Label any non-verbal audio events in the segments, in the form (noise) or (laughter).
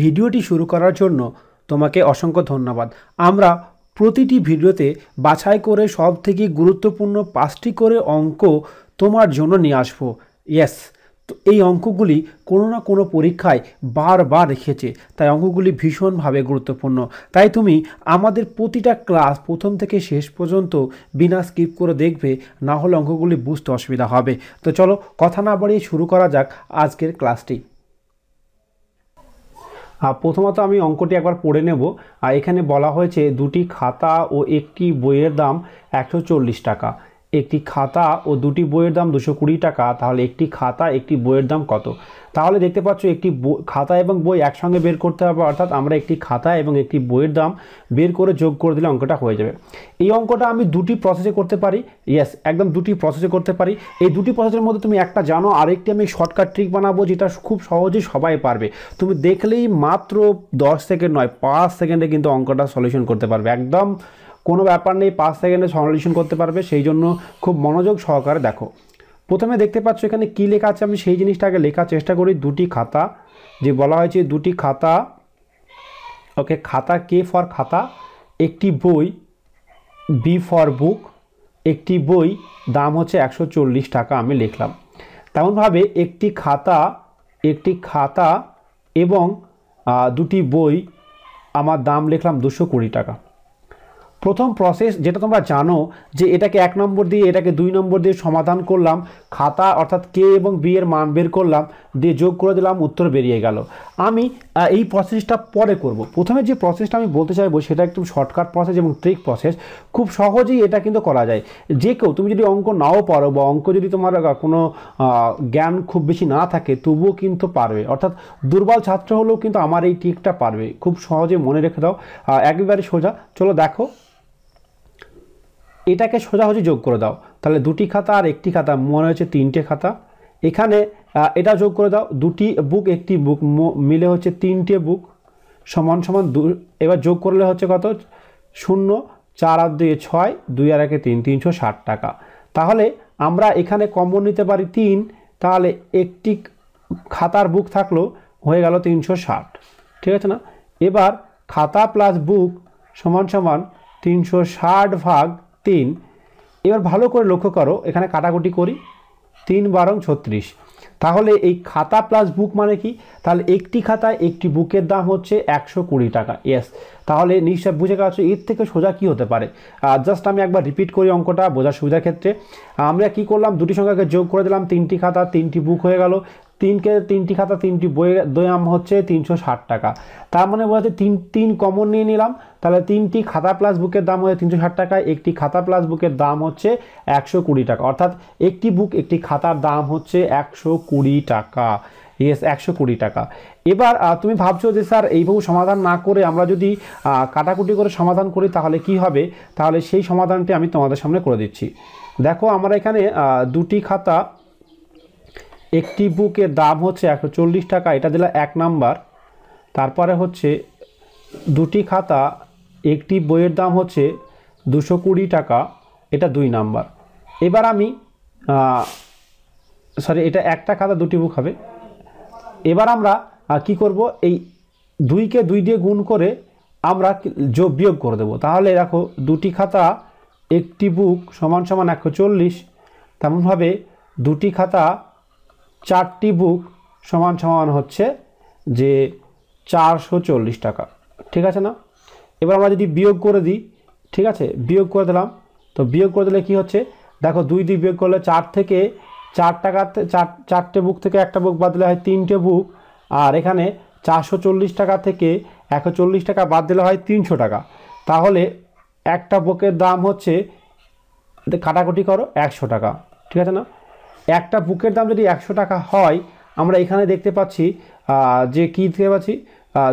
ভিডিওটি শুরু করার জন্য তোমাকে অসংখ্য ধন্যবাদ আমরা প্রতিটি ভিডিওতে বাছাই করে সব থেকে গুরুত্বপূর্ণ পাঁচটি করে অঙ্ক তোমার জন্য নিয়ে আসবো ইয়েস তো এই অঙ্কগুলি কোনো না কোনো পরীক্ষায় বারবার রেখেছে তাই অঙ্কগুলি ভীষণভাবে গুরুত্বপূর্ণ তাই তুমি আমাদের প্রতিটা ক্লাস প্রথম থেকে শেষ পর্যন্ত বিনা স্কিপ করে দেখবে না হলে অঙ্কগুলি বুঝতে অসুবিধা হবে তো চলো কথা না বাড়িয়ে শুরু করা যাক আজকের ক্লাসটি প্রথমত আমি অঙ্কটি একবার পড়ে নেব এখানে বলা হয়েছে দুটি খাতা ও একটি বইয়ের দাম একশো টাকা একটি খাতা ও দুটি বইয়ের দাম দুশো কুড়ি টাকা তাহলে একটি খাতা একটি বইয়ের দাম কত তাহলে দেখতে পাচ্ছ একটি খাতা এবং বই একসঙ্গে বের করতে হবে অর্থাৎ আমরা একটি খাতা এবং একটি বইয়ের দাম বের করে যোগ করে দিলে অঙ্কটা হয়ে যাবে এই অঙ্কটা আমি দুটি প্রসেসে করতে পারি ইয়াস একদম দুটি প্রসেসে করতে পারি এই দুটি প্রসেসের মধ্যে তুমি একটা জানো আরেকটি আমি শর্টকাট ট্রিক বানাবো যেটা খুব সহজে সবাই পারবে তুমি দেখলেই মাত্র দশ সেকেন্ড নয় পাঁচ সেকেন্ডে কিন্তু অঙ্কটা সলিউশন করতে পারবে একদম কোনো ব্যাপার নেই পাঁচ সেকেন্ডে সলিউশন করতে পারবে সেই জন্য খুব মনোযোগ সহকারে দেখো প্রথমে দেখতে পাচ্ছ এখানে কী লেখা আছে আমি সেই জিনিসটাকে লেখার চেষ্টা করি দুটি খাতা যে বলা হয়েছে দুটি খাতা ওকে খাতা কে ফর খাতা একটি বই বি ফর বুক একটি বই দাম হচ্ছে একশো টাকা আমি লিখলাম তেমনভাবে একটি খাতা একটি খাতা এবং দুটি বই আমার দাম লিখলাম দুশো কুড়ি টাকা প্রথম প্রসেস যেটা তোমরা জানো যে এটাকে এক নম্বর দিয়ে এটাকে দুই নম্বর দিয়ে সমাধান করলাম খাতা অর্থাৎ কে এবং বি এর মান বের করলাম দিয়ে যোগ করে দিলাম উত্তর বেরিয়ে গেল আমি এই প্রসেসটা পরে করব। প্রথমে যে প্রসেসটা আমি বলতে চাইবো সেটা একটু শর্টকাট প্রসেস এবং ট্রিক প্রসেস খুব সহজেই এটা কিন্তু করা যায় যে কেউ তুমি যদি অঙ্ক নাও পারো বা অঙ্ক যদি তোমার কোনো জ্ঞান খুব বেশি না থাকে তবুও কিন্তু পারবে অর্থাৎ দুর্বল ছাত্র হলেও কিন্তু আমার এই ট্রিকটা পারবে খুব সহজে মনে রেখে দাও একবারে সোজা চলো দেখো এটাকে সোজাসুজি যোগ করে দাও তাহলে দুটি খাতা আর একটি খাতা মনে হচ্ছে তিনটে খাতা এখানে এটা যোগ করে দাও দুটি বুক একটি বুক মিলে হচ্ছে তিনটে বুক সমান সমান দু এবার যোগ করলে হচ্ছে কত শূন্য চার আর দুয়ে ছয় দুই আর একে তিন তিনশো ষাট টাকা তাহলে আমরা এখানে কমন নিতে পারি তিন তাহলে একটি খাতার বুক থাকলো হয়ে গেল তিনশো ষাট ঠিক আছে না এবার খাতা প্লাস বুক সমান সমান তিনশো ষাট ভাগ তিন এবার ভালো করে লক্ষ্য করো এখানে কাটাকুটি করি তিন বারং ছত্রিশ তাহলে এই খাতা প্লাস বুক মানে কি তাহলে একটি খাতায় একটি বুকের দাম হচ্ছে একশো কুড়ি টাকা ইয়েস তাহলে নিশ্চয় বুঝে গেছো এর থেকে সোজা কি হতে পারে জাস্ট আমি একবার রিপিট করি অঙ্কটা বোঝার সুবিধার ক্ষেত্রে আমরা কি করলাম দুটি সংখ্যাকে যোগ করে দিলাম তিনটি খাতা তিনটি বুক হয়ে গেল তিনকে তিনটি খাতা তিনটি বইয়ের দয়াম হচ্ছে তিনশো ষাট টাকা তার মানে বলা হচ্ছে তিন তিন কমন নিয়ে নিলাম তাহলে তিনটি খাতা প্লাস বুকের দাম হচ্ছে তিনশো ষাট টাকা একটি খাতা প্লাস বুকের দাম হচ্ছে একশো কুড়ি টাকা অর্থাৎ একটি বুক একটি খাতার দাম হচ্ছে একশো কুড়ি টাকা ইয়েস একশো কুড়ি টাকা এবার তুমি ভাবছো যে স্যার এইভাবে সমাধান না করে আমরা যদি কাটাকুটি করে সমাধান করি তাহলে কি হবে তাহলে সেই সমাধানটি আমি তোমাদের সামনে করে দিচ্ছি দেখো আমরা এখানে দুটি খাতা একটি বুকের দাম হচ্ছে একশো চল্লিশ টাকা এটা দিলাম এক নাম্বার তারপরে হচ্ছে দুটি খাতা একটি বইয়ের দাম হচ্ছে দুশো কুড়ি টাকা এটা দুই নাম্বার এবার আমি সরি এটা একটা খাতা দুটি বুক হবে এবার আমরা কি করব এই দুইকে দুই দিয়ে গুণ করে আমরা যোগ বিয়োগ করে দেবো তাহলে দেখো দুটি খাতা একটি বুক সমান সমান একশো চল্লিশ তেমনভাবে দুটি খাতা চারটি বুক সমান সমান হচ্ছে যে চারশো চল্লিশ টাকা ঠিক আছে না এবার আমরা যদি বিয়োগ করে দিই ঠিক আছে বিয়োগ করে দিলাম তো বিয়োগ করে দিলে কি হচ্ছে দেখো দুই দিয়ে বিয়োগ করলে চার থেকে চার টাকাতে চার চারটে বুক থেকে একটা বুক বাদ দিলে হয় তিনটে বুক আর এখানে চারশো চল্লিশ টাকা থেকে একশো চল্লিশ টাকা বাদ দিলে হয় তিনশো টাকা তাহলে একটা বুকের দাম হচ্ছে কাটাকুটি করো একশো টাকা ঠিক আছে না একটা বুকের দাম যদি একশো টাকা হয় আমরা এখানে দেখতে পাচ্ছি যে কী দেখতে পাচ্ছি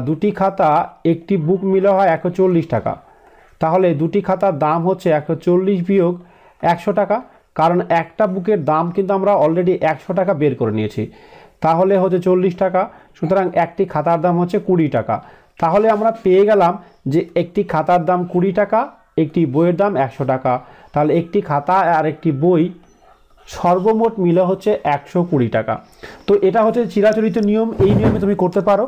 দুটি খাতা একটি বুক মিলে হয় একশো চল্লিশ টাকা তাহলে দুটি খাতার দাম হচ্ছে একশো চল্লিশ বিয়োগ একশো টাকা কারণ একটা বুকের দাম কিন্তু আমরা অলরেডি একশো টাকা বের করে নিয়েছি তাহলে হচ্ছে চল্লিশ টাকা সুতরাং একটি খাতার দাম হচ্ছে কুড়ি টাকা তাহলে আমরা পেয়ে গেলাম যে একটি খাতার দাম কুড়ি টাকা একটি বইয়ের দাম একশো টাকা তাহলে একটি খাতা আর একটি বই সর্বমোট মিলে হচ্ছে একশো কুড়ি টাকা তো এটা হচ্ছে চিরাচরিত নিয়ম এই নিয়মে তুমি করতে পারো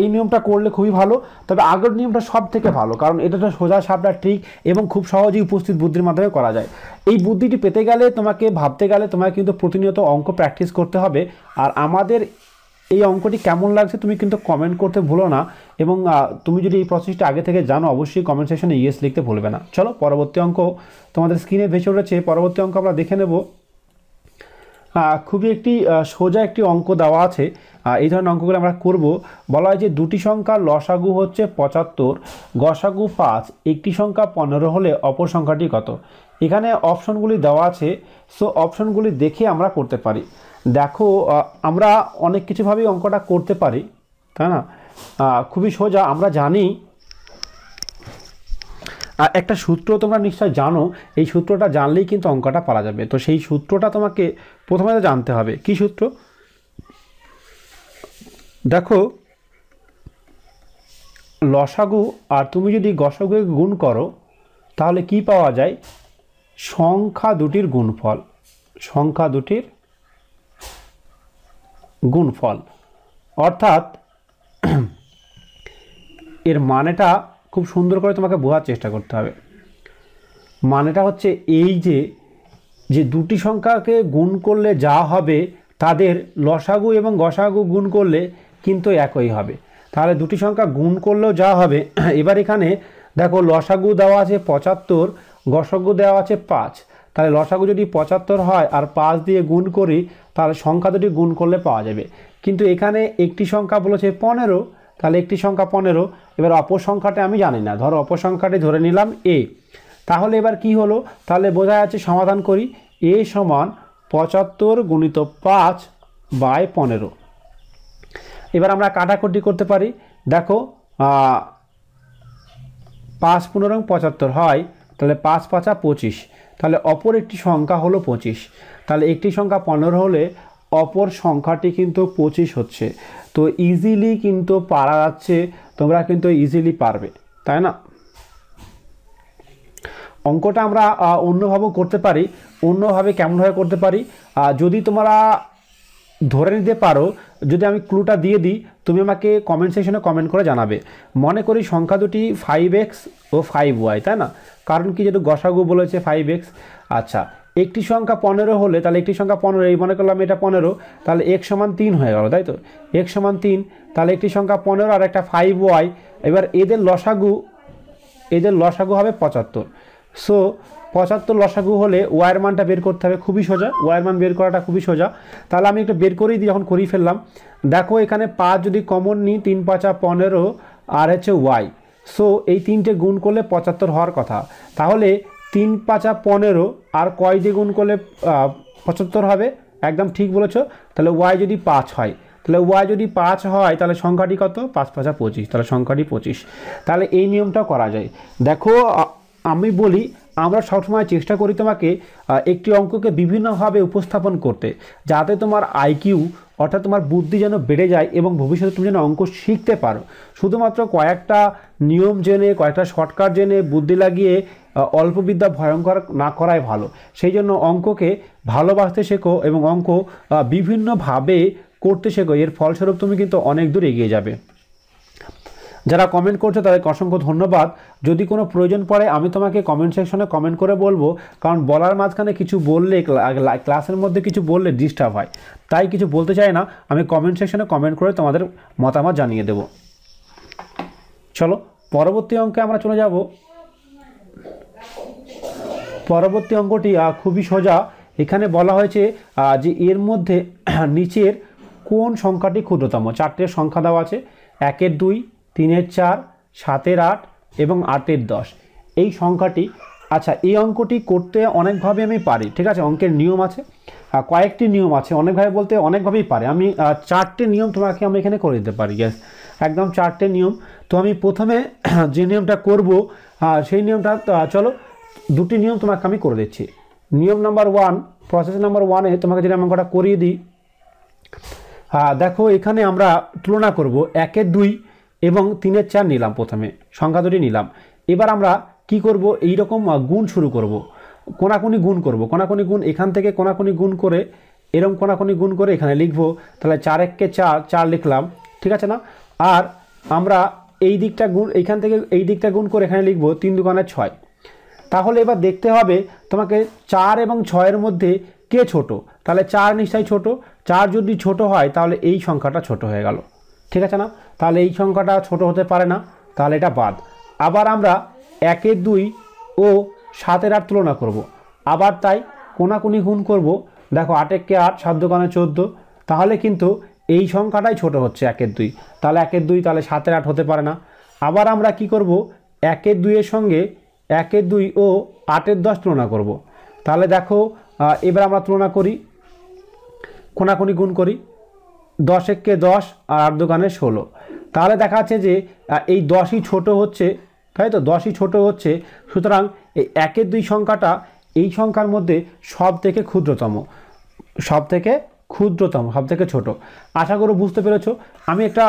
এই নিয়মটা করলে খুবই ভালো তবে আগের নিয়মটা সব থেকে ভালো কারণ এটা তো সোজা সাপটা ট্রিক এবং খুব সহজেই উপস্থিত বুদ্ধির মাধ্যমে করা যায় এই বুদ্ধিটি পেতে গেলে তোমাকে ভাবতে গেলে তোমাকে কিন্তু প্রতিনিয়ত অঙ্ক প্র্যাকটিস করতে হবে আর আমাদের এই অঙ্কটি কেমন লাগছে তুমি কিন্তু কমেন্ট করতে ভুলো না এবং তুমি যদি এই প্রসেসটা আগে থেকে জানো অবশ্যই কমেন্ট সেশনে ইয়েস লিখতে ভুলবে না চলো পরবর্তী অঙ্ক তোমাদের স্ক্রিনে ভেসে উঠেছে পরবর্তী অঙ্ক আমরা দেখে নেব খুবই একটি সোজা একটি অঙ্ক দেওয়া আছে এই ধরনের অঙ্কগুলো আমরা করব বলা হয় যে দুটি সংখ্যা লসাগু হচ্ছে পঁচাত্তর গসাগু পাঁচ একটি সংখ্যা পনেরো হলে অপর সংখ্যাটি কত এখানে অপশনগুলি দেওয়া আছে সো অপশনগুলি দেখে আমরা করতে পারি দেখো আমরা অনেক কিছুভাবেই অঙ্কটা করতে পারি তাই না খুবই সোজা আমরা জানি আর একটা সূত্র তোমরা নিশ্চয় জানো এই সূত্রটা জানলেই কিন্তু অঙ্কটা পারা যাবে তো সেই সূত্রটা তোমাকে প্রথমে তো জানতে হবে কি সূত্র দেখো লসাগু আর তুমি যদি গসাগুকে গুণ করো তাহলে কি পাওয়া যায় সংখ্যা দুটির গুণফল সংখ্যা দুটির গুণফল অর্থাৎ এর মানেটা খুব সুন্দর করে তোমাকে বোঝার চেষ্টা করতে হবে মানেটা হচ্ছে এই যে যে দুটি সংখ্যাকে গুণ করলে যা হবে তাদের লসাগু এবং গসাগু গুণ করলে কিন্তু একই হবে তাহলে দুটি সংখ্যা গুণ করলেও যা হবে (clears throat) এবার এখানে দেখো লসাগু দেওয়া আছে পঁচাত্তর গসাগু দেওয়া আছে পাঁচ তাহলে লসাগু যদি পঁচাত্তর হয় আর পাঁচ দিয়ে গুণ করি তাহলে সংখ্যা দুটি গুণ করলে পাওয়া যাবে কিন্তু এখানে একটি সংখ্যা বলেছে পনেরো তাহলে একটি সংখ্যা পনেরো এবার অপর সংখ্যাটা আমি জানি না ধরো অপসংখ্যাটি ধরে নিলাম এ তাহলে এবার কি হলো তাহলে বোঝা যাচ্ছে সমাধান করি এ সমান পঁচাত্তর গুণিত পাঁচ বাই পনেরো এবার আমরা কাটাকুটি করতে পারি দেখো পাঁচ পনেরো পঁচাত্তর হয় তাহলে পাঁচ পাঁচা পঁচিশ তাহলে অপর একটি সংখ্যা হলো পঁচিশ তাহলে একটি সংখ্যা পনেরো হলে অপর সংখ্যাটি কিন্তু পঁচিশ হচ্ছে তো ইজিলি কিন্তু পারা যাচ্ছে তোমরা কিন্তু ইজিলি পারবে তাই না অঙ্কটা আমরা অন্যভাবেও করতে পারি অন্যভাবে কেমনভাবে করতে পারি যদি তোমরা ধরে নিতে পারো যদি আমি ক্লুটা দিয়ে দিই তুমি আমাকে কমেন্ট সেকশনে কমেন্ট করে জানাবে মনে করি সংখ্যা দুটি ফাইভ এক্স ও ফাইভ ওয়াই তাই না কারণ কি যেহেতু গসাগু বলেছে ফাইভ এক্স আচ্ছা একটি সংখ্যা পনেরো হলে তাহলে একটি সংখ্যা পনেরো এই মনে করলাম এটা পনেরো তাহলে এক সমান তিন হয়ে গেল তাই তো এক সমান তিন তাহলে একটি সংখ্যা পনেরো আর একটা ফাইভ ওয়াই এবার এদের লসাগু এদের লসাগু হবে পঁচাত্তর সো পঁচাত্তর লসাগু হলে ওয়ার মানটা বের করতে হবে খুবই সোজা ওয়ার মান বের করাটা খুবই সোজা তাহলে আমি একটু বের করেই দিই যখন করিয়ে ফেললাম দেখো এখানে পাঁচ যদি কমন নিই তিন পাঁচা পনেরো আর হচ্ছে ওয়াই সো এই তিনটে গুণ করলে পঁচাত্তর হওয়ার কথা তাহলে তিন পাঁচা পনেরো আর কয় দ্বিগুণ করলে পঁচাত্তর হবে একদম ঠিক বলেছ তাহলে ওয়াই যদি পাঁচ হয় তাহলে ওয়াই যদি পাঁচ হয় তাহলে সংখ্যাটি কত পাঁচ পাঁচা পঁচিশ তাহলে সংখ্যাটি পঁচিশ তাহলে এই নিয়মটা করা যায় দেখো আমি বলি আমরা সবসময় চেষ্টা করি তোমাকে একটি অঙ্ককে বিভিন্নভাবে উপস্থাপন করতে যাতে তোমার আইকিউ অর্থাৎ তোমার বুদ্ধি যেন বেড়ে যায় এবং ভবিষ্যতে তুমি যেন অঙ্ক শিখতে পারো শুধুমাত্র কয়েকটা নিয়ম জেনে কয়েকটা শর্টকাট জেনে বুদ্ধি লাগিয়ে অল্প বিদ্যা ভয়ঙ্কর না করাই ভালো সেই জন্য অঙ্ককে ভালোবাসতে শেখো এবং অঙ্ক বিভিন্নভাবে করতে শেখো এর ফলস্বরূপ তুমি কিন্তু অনেক দূর এগিয়ে যাবে যারা কমেন্ট করছে তাদেরকে অসংখ্য ধন্যবাদ যদি কোনো প্রয়োজন পড়ে আমি তোমাকে কমেন্ট সেকশনে কমেন্ট করে বলবো কারণ বলার মাঝখানে কিছু বললে ক্লাসের মধ্যে কিছু বললে ডিস্টার্ব হয় তাই কিছু বলতে চাই না আমি কমেন্ট সেকশনে কমেন্ট করে তোমাদের মতামত জানিয়ে দেব চলো পরবর্তী অঙ্কে আমরা চলে যাব পরবর্তী অঙ্কটি খুবই সোজা এখানে বলা হয়েছে যে এর মধ্যে (clears throat) নিচের কোন সংখ্যাটি ক্ষুদ্রতম চারটে সংখ্যা দেওয়া আছে একের দুই তিনের চার সাতের আট এবং আটের দশ এই সংখ্যাটি আচ্ছা এই অঙ্কটি করতে অনেকভাবে আমি পারি ঠিক আছে অঙ্কের নিয়ম আছে কয়েকটি নিয়ম আছে অনেকভাবে বলতে অনেকভাবেই পারে আমি চারটে নিয়ম তোমাকে আমি এখানে করে দিতে পারি গ্যাস একদম চারটে নিয়ম তো আমি প্রথমে (clears throat) যে নিয়মটা করব সেই নিয়মটা চলো দুটি নিয়ম তোমাকে আমি করে দিচ্ছি নিয়ম নাম্বার ওয়ান প্রসেস নাম্বার ওয়ানে তোমাকে যদি অঙ্কটা করিয়ে দিই দেখো এখানে আমরা তুলনা করব একের দুই এবং তিনের চার নিলাম প্রথমে সংখ্যা দুটি নিলাম এবার আমরা কি করব এই রকম গুণ শুরু করব কোনাকুনি গুণ করব কোনাকুনি গুণ এখান থেকে কোনাকুনি গুণ করে এরম কোনাকুনি গুণ করে এখানে লিখব তাহলে চার এককে চার চার লিখলাম ঠিক আছে না আর আমরা এই দিকটা গুণ এইখান থেকে এই দিকটা গুণ করে এখানে লিখব তিন দুকানে ছয় তাহলে এবার দেখতে হবে তোমাকে চার এবং ছয়ের মধ্যে কে ছোট তাহলে চার নিশ্চয়ই ছোট চার যদি ছোট হয় তাহলে এই সংখ্যাটা ছোট হয়ে গেল ঠিক আছে না তাহলে এই সংখ্যাটা ছোট হতে পারে না তাহলে এটা বাদ আবার আমরা একের দুই ও সাতের আট তুলনা করব। আবার তাই কোনাকুনি গুণ করব দেখো আটেককে আট সাত দোকানে চোদ্দো তাহলে কিন্তু এই সংখ্যাটাই ছোট হচ্ছে একের দুই তাহলে একের দুই তাহলে সাতের আট হতে পারে না আবার আমরা কি করব একের দুইয়ের সঙ্গে একের দুই ও আটের দশ তুলনা করব। তাহলে দেখো এবার আমরা তুলনা করি কোনাকুনি গুণ করি দশ এককে দশ আর আট দোকানে ষোলো তাহলে দেখা যাচ্ছে যে এই দশই ছোট হচ্ছে তাই তো দশই ছোট হচ্ছে সুতরাং এই একের দুই সংখ্যাটা এই সংখ্যার মধ্যে সব থেকে ক্ষুদ্রতম সব থেকে ক্ষুদ্রতম সব থেকে ছোটো আশা করো বুঝতে পেরেছো আমি একটা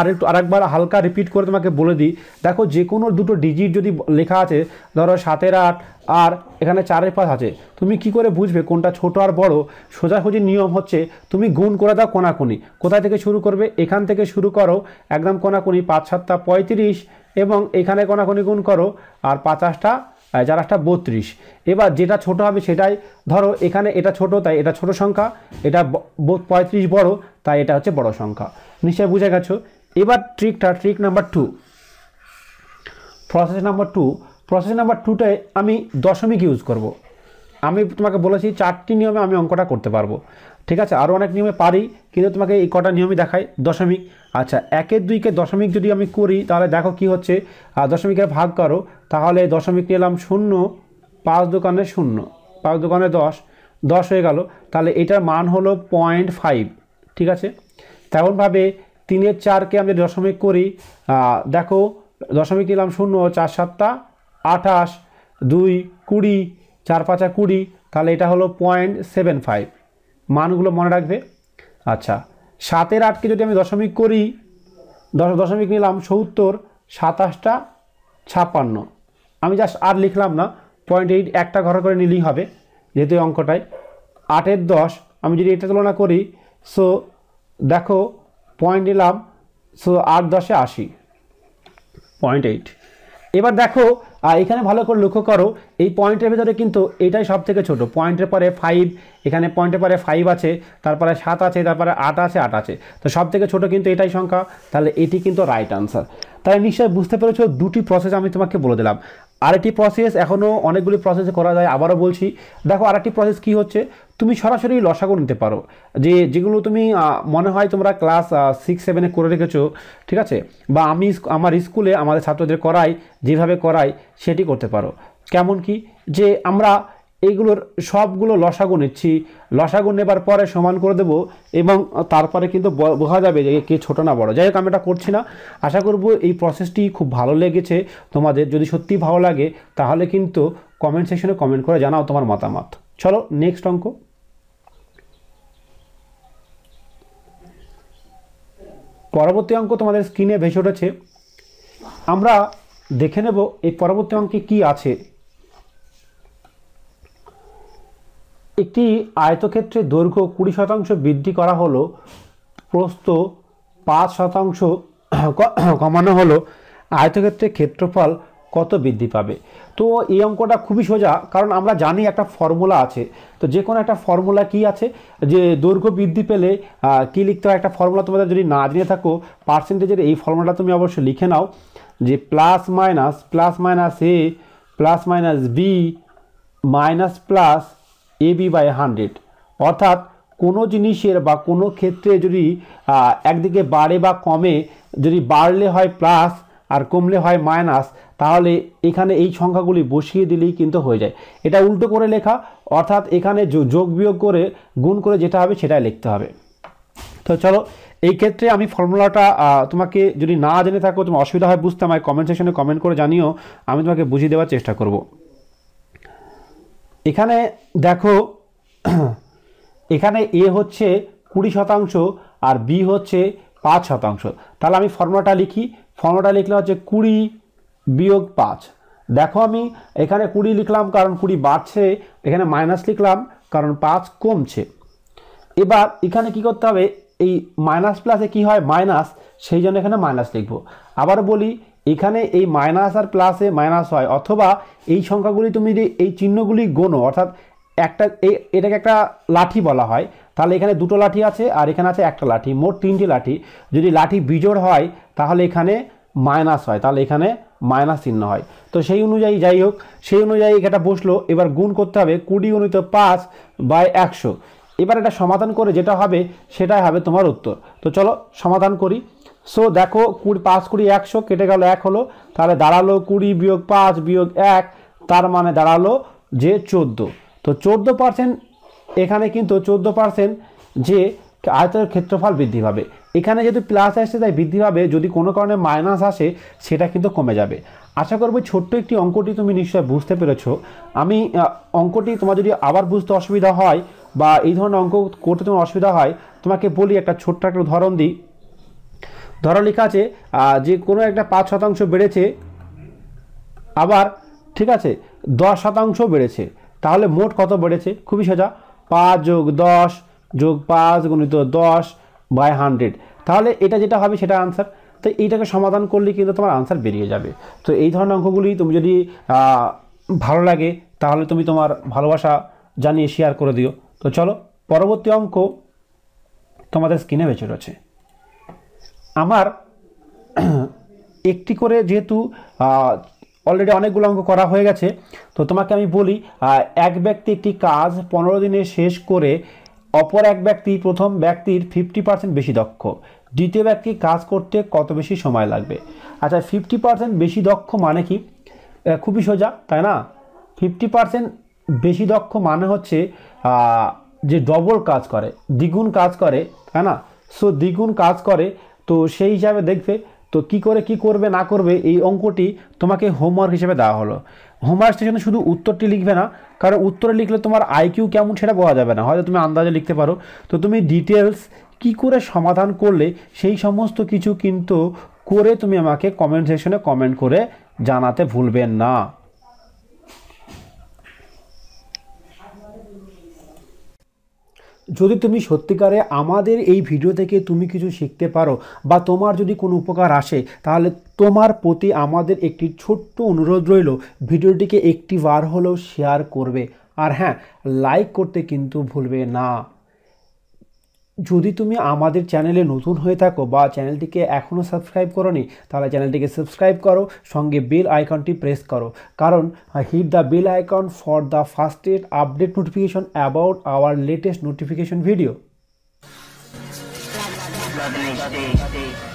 আর একটু আরেকবার হালকা রিপিট করে তোমাকে বলে দিই দেখো যে কোনো দুটো ডিজিট যদি লেখা আছে ধরো সাতের আট আর এখানে চারের পাঁচ আছে তুমি কি করে বুঝবে কোনটা ছোট আর বড় সোজাসুজি নিয়ম হচ্ছে তুমি গুণ করে দাও কোনাকুনি কোথা থেকে শুরু করবে এখান থেকে শুরু করো একদম কোনাকুনি পাঁচ সাতটা পঁয়ত্রিশ এবং এখানে কোনাকুনি গুণ করো আর পাঁচাশটা যার একটা বত্রিশ এবার যেটা ছোট হবে সেটাই ধরো এখানে এটা ছোট তাই এটা ছোট সংখ্যা এটা পঁয়ত্রিশ বড় তাই এটা হচ্ছে বড় সংখ্যা নিশ্চয়ই বুঝে গেছো এবার ট্রিকটা trick number two process number two process number টুটায় আমি দশমিক ইউজ করব। আমি তোমাকে বলেছি চারটি নিয়মে আমি অঙ্কটা করতে পারবো ঠিক আছে আরও অনেক নিয়মে পারি কিন্তু তোমাকে এই কটা নিয়মই দেখায় দশমিক আচ্ছা একের দুইকে দশমিক যদি আমি করি তাহলে দেখো কি হচ্ছে দশমিকের ভাগ করো তাহলে দশমিক নিলাম শূন্য পাঁচ দোকানে শূন্য পাঁচ দোকানে দশ দশ হয়ে গেল তাহলে এটার মান হলো পয়েন্ট ফাইভ ঠিক আছে তেমনভাবে তিনের চারকে আমি দশমিক করি দেখো দশমিক নিলাম শূন্য চার সাতটা আঠাশ দুই কুড়ি চার পাঁচা কুড়ি তাহলে এটা হলো পয়েন্ট সেভেন ফাইভ মানগুলো মনে রাখবে আচ্ছা সাতের আটকে যদি আমি দশমিক করি দশ দশমিক নিলাম সত্তর সাতাশটা ছাপ্পান্ন আমি জাস্ট আর লিখলাম না পয়েন্ট এইট একটা ঘর করে নিলেই হবে যেহেতু এই আটের দশ আমি যদি এটা তুলনা করি সো দেখো পয়েন্ট নিলাম সো আট দশে আশি পয়েন্ট এইট এবার দেখো এখানে ভালো করে লক্ষ্য করো এই পয়েন্টের ভেতরে কিন্তু এটাই সব থেকে ছোটো পয়েন্টের পরে ফাইভ এখানে পয়েন্টের পরে ফাইভ আছে তারপরে সাত আছে তারপরে আট আছে আট আছে তো সব থেকে ছোটো কিন্তু এটাই সংখ্যা তাহলে এটি কিন্তু রাইট আনসার তাই নিশ্চয়ই বুঝতে পেরেছো দুটি প্রসেস আমি তোমাকে বলে দিলাম আরেকটি প্রসেস এখনও অনেকগুলি প্রসেস করা যায় আবারও বলছি দেখো আরেকটি প্রসেস কি হচ্ছে তুমি সরাসরি লসাগো নিতে পারো যে যেগুলো তুমি মনে হয় তোমরা ক্লাস সিক্স সেভেনে করে রেখেছো ঠিক আছে বা আমি আমার স্কুলে আমাদের ছাত্রদের করাই যেভাবে করাই সেটি করতে পারো কেমন কি যে আমরা এইগুলোর সবগুলো লসাগো নিচ্ছি লসাগো নেবার পরে সমান করে দেব এবং তারপরে কিন্তু বোঝা যাবে যে কে ছোটো না বড় যাই হোক আমি এটা করছি না আশা করব এই প্রসেসটি খুব ভালো লেগেছে তোমাদের যদি সত্যি ভালো লাগে তাহলে কিন্তু কমেন্ট সেকশনে কমেন্ট করে জানাও তোমার মতামত চলো নেক্সট অঙ্ক পরবর্তী অঙ্ক তোমাদের স্ক্রিনে ভেসে উঠেছে আমরা দেখে নেব এই পরবর্তী অঙ্কে কি আছে একটি আয়তক্ষেত্রে দৈর্ঘ্য কুড়ি শতাংশ বৃদ্ধি করা হলো প্রস্থ পাঁচ শতাংশ কমানো হলো আয়তক্ষেত্রে ক্ষেত্রফল কত বৃদ্ধি পাবে তো এই অঙ্কটা খুবই সোজা কারণ আমরা জানি একটা ফর্মুলা আছে তো যে কোনো একটা ফর্মুলা কি আছে যে দৈর্ঘ্য বৃদ্ধি পেলে কি লিখতে হয় একটা ফর্মুলা তোমাদের যদি না জেনে থাকো পার্সেন্টেজের এই ফর্মুলাটা তুমি অবশ্যই লিখে নাও যে plus minus plus minus A plus minus B minus plus A B by hundred অর্থাৎ কোনো জিনিসের বা কোনো ক্ষেত্রে যদি একদিকে বাড়ে বা কমে যদি বাড়লে হয় প্লাস আর কমলে হয় মাইনাস তাহলে এখানে এই সংখ্যাগুলি বসিয়ে দিলেই কিন্তু হয়ে যায় এটা উল্টো করে লেখা অর্থাৎ এখানে যোগ বিয়োগ করে গুণ করে যেটা হবে সেটাই লিখতে হবে তো চলো এই ক্ষেত্রে আমি ফর্মুলাটা তোমাকে যদি না জেনে থাকো তোমার অসুবিধা হয় বুঝতে আমায় কমেন্ট সেকশনে কমেন্ট করে জানিও আমি তোমাকে বুঝিয়ে দেওয়ার চেষ্টা করব এখানে দেখো এখানে এ হচ্ছে কুড়ি শতাংশ আর বি হচ্ছে পাঁচ শতাংশ তাহলে আমি ফর্মুলাটা লিখি ফর্মটা লিখলে হচ্ছে কুড়ি বিয়োগ পাঁচ দেখো আমি এখানে কুড়ি লিখলাম কারণ কুড়ি বাড়ছে এখানে মাইনাস লিখলাম কারণ পাঁচ কমছে এবার এখানে কি করতে হবে এই মাইনাস প্লাসে কি হয় মাইনাস সেই জন্য এখানে মাইনাস লিখব আবার বলি এখানে এই মাইনাস আর প্লাসে মাইনাস হয় অথবা এই সংখ্যাগুলি তুমি যদি এই চিহ্নগুলি গোনো অর্থাৎ একটা এটাকে একটা লাঠি বলা হয় তাহলে এখানে দুটো লাঠি আছে আর এখানে আছে একটা লাঠি মোট তিনটি লাঠি যদি লাঠি বিজোড় হয় তাহলে এখানে মাইনাস হয় তাহলে এখানে মাইনাস চিহ্ন হয় তো সেই অনুযায়ী যাই হোক সেই অনুযায়ী এটা বসলো এবার গুণ করতে হবে কুড়ি গুণিত পাঁচ বাই একশো এবার এটা সমাধান করে যেটা হবে সেটাই হবে তোমার উত্তর তো চলো সমাধান করি সো দেখো কুড়ি পাঁচ কুড়ি একশো কেটে গেল এক হলো তাহলে দাঁড়ালো কুড়ি বিয়োগ পাঁচ বিয়োগ এক তার মানে দাঁড়ালো যে চোদ্দো তো চোদ্দো পার্সেন্ট এখানে কিন্তু চোদ্দো পার্সেন্ট যে আয়তের ক্ষেত্রফল বৃদ্ধি পাবে এখানে যেহেতু প্লাস আসছে তাই বৃদ্ধি পাবে যদি কোনো কারণে মাইনাস আসে সেটা কিন্তু কমে যাবে আশা করবো ছোট্ট একটি অঙ্কটি তুমি নিশ্চয় বুঝতে পেরেছ আমি অঙ্কটি তোমার যদি আবার বুঝতে অসুবিধা হয় বা এই ধরনের অঙ্ক করতে তোমার অসুবিধা হয় তোমাকে বলি একটা ছোট্ট একটা উদাহরণ দিই ধরো লেখা আছে যে কোনো একটা পাঁচ শতাংশ বেড়েছে আবার ঠিক আছে দশ শতাংশ বেড়েছে তাহলে মোট কত বেড়েছে খুবই সোজা পাঁচ যোগ দশ যোগ পাঁচ গুণিত দশ বাই হান্ড্রেড তাহলে এটা যেটা হবে সেটা আনসার তো এইটাকে সমাধান করলে কিন্তু তোমার আনসার বেরিয়ে যাবে তো এই ধরনের অঙ্কগুলি তুমি যদি ভালো লাগে তাহলে তুমি তোমার ভালোবাসা জানিয়ে শেয়ার করে দিও তো চলো পরবর্তী অঙ্ক তোমাদের স্ক্রিনে বেঁচে রয়েছে আমার (clears throat) একটি করে যেহেতু অলরেডি অনেকগুলো অঙ্ক করা হয়ে গেছে তো তোমাকে আমি বলি এক ব্যক্তি একটি কাজ পনেরো দিনে শেষ করে অপর এক ব্যক্তি প্রথম ব্যক্তির ফিফটি পার্সেন্ট বেশি দক্ষ দ্বিতীয় ব্যক্তি কাজ করতে কত বেশি সময় লাগবে আচ্ছা ফিফটি পার্সেন্ট বেশি দক্ষ মানে কি খুবই সোজা তাই না ফিফটি পার্সেন্ট বেশি দক্ষ মানে হচ্ছে যে ডবল কাজ করে দ্বিগুণ কাজ করে তাই না সো দ্বিগুণ কাজ করে তো সেই হিসাবে দেখবে তো কি করে কি করবে না করবে এই অঙ্কটি তোমাকে হোমওয়ার্ক হিসেবে দেওয়া হলো হোমওয়ার্কসের জন্য শুধু উত্তরটি লিখবে না কারণ উত্তরে লিখলে তোমার আইকিউ কেমন সেটা বোঝা যাবে না হয়তো তুমি আন্দাজে লিখতে পারো তো তুমি ডিটেলস কি করে সমাধান করলে সেই সমস্ত কিছু কিন্তু করে তুমি আমাকে কমেন্ট সেকশনে কমেন্ট করে জানাতে ভুলবেন না যদি তুমি সত্যিকারে আমাদের এই ভিডিও থেকে তুমি কিছু শিখতে পারো বা তোমার যদি কোনো উপকার আসে তাহলে তোমার প্রতি আমাদের একটি ছোট্ট অনুরোধ রইল ভিডিওটিকে একটি বার হলেও শেয়ার করবে আর হ্যাঁ লাইক করতে কিন্তু ভুলবে না যদি তুমি আমাদের চ্যানেলে নতুন হয়ে থাকো বা চ্যানেলটিকে এখনও সাবস্ক্রাইব নি তাহলে চ্যানেলটিকে সাবস্ক্রাইব করো সঙ্গে বেল আইকনটি প্রেস করো কারণ hit the bell icon for the fastest update notification about our latest notification video